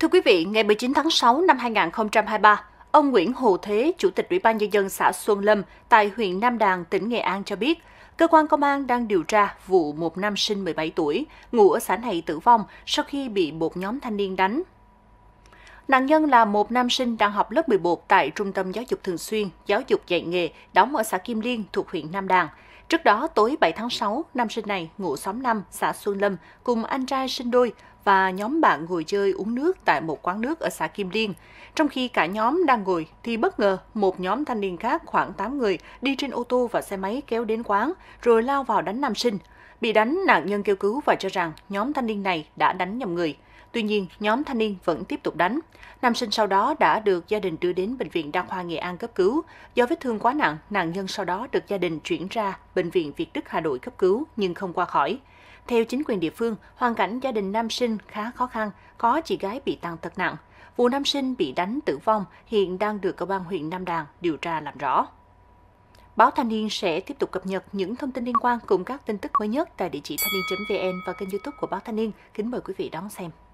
Thưa quý vị, ngày 19 tháng 6 năm 2023, ông Nguyễn Hồ Thế, Chủ tịch Ủy ban Nhân dân xã Xuân Lâm tại huyện Nam Đàn, tỉnh Nghệ An cho biết, cơ quan công an đang điều tra vụ một nam sinh 17 tuổi, ngụ ở xã này tử vong sau khi bị một nhóm thanh niên đánh. Nạn nhân là một nam sinh đang học lớp 11 tại Trung tâm Giáo dục Thường xuyên, Giáo dục dạy nghề, đóng ở xã Kim Liên thuộc huyện Nam Đàn. Trước đó, tối 7 tháng 6, nam sinh này ngụ xóm 5, xã Xuân Lâm, cùng anh trai sinh đôi và nhóm bạn ngồi chơi uống nước tại một quán nước ở xã Kim Liên. Trong khi cả nhóm đang ngồi thì bất ngờ một nhóm thanh niên khác khoảng 8 người đi trên ô tô và xe máy kéo đến quán rồi lao vào đánh nam sinh. Bị đánh, nạn nhân kêu cứu và cho rằng nhóm thanh niên này đã đánh nhầm người. Tuy nhiên, nhóm thanh niên vẫn tiếp tục đánh. Nam sinh sau đó đã được gia đình đưa đến Bệnh viện Đa khoa Nghệ An cấp cứu. Do vết thương quá nặng, nạn nhân sau đó được gia đình chuyển ra Bệnh viện Việt Đức Hà Nội cấp cứu nhưng không qua khỏi. Theo chính quyền địa phương, hoàn cảnh gia đình nam sinh khá khó khăn, có chị gái bị tàn tật nặng. Vụ nam sinh bị đánh tử vong hiện đang được công an huyện Nam Đàn điều tra làm rõ. Báo Thanh niên sẽ tiếp tục cập nhật những thông tin liên quan cùng các tin tức mới nhất tại địa chỉ thanh niên.vn và kênh youtube của Báo Thanh niên. Kính mời quý vị đón xem.